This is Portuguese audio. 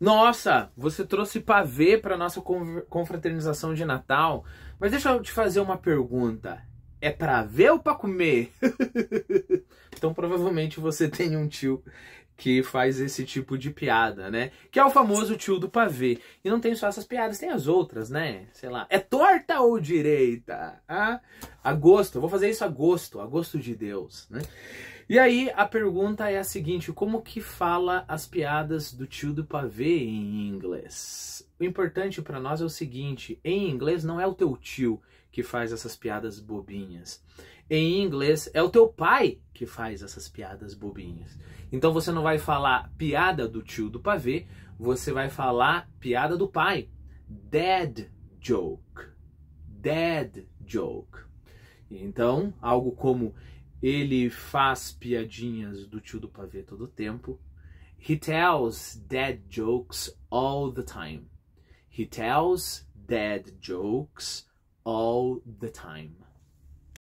Nossa, você trouxe pavê para nossa confraternização de Natal. Mas deixa eu te fazer uma pergunta. É para ver ou para comer? então provavelmente você tem um tio que faz esse tipo de piada, né? Que é o famoso tio do pavê. E não tem só essas piadas, tem as outras, né? Sei lá, é torta ou direita? Ah, a gosto, eu vou fazer isso a gosto, a gosto de Deus, né? E aí a pergunta é a seguinte: como que fala as piadas do tio do pavê em inglês? O importante para nós é o seguinte: em inglês não é o teu tio que faz essas piadas bobinhas. Em inglês é o teu pai que faz essas piadas bobinhas. Então você não vai falar piada do tio do pavê, você vai falar piada do pai. Dad joke. Dad joke. Então, algo como ele faz piadinhas do tio do pavê todo o tempo. He tells dad jokes all the time. He tells dad jokes all the time.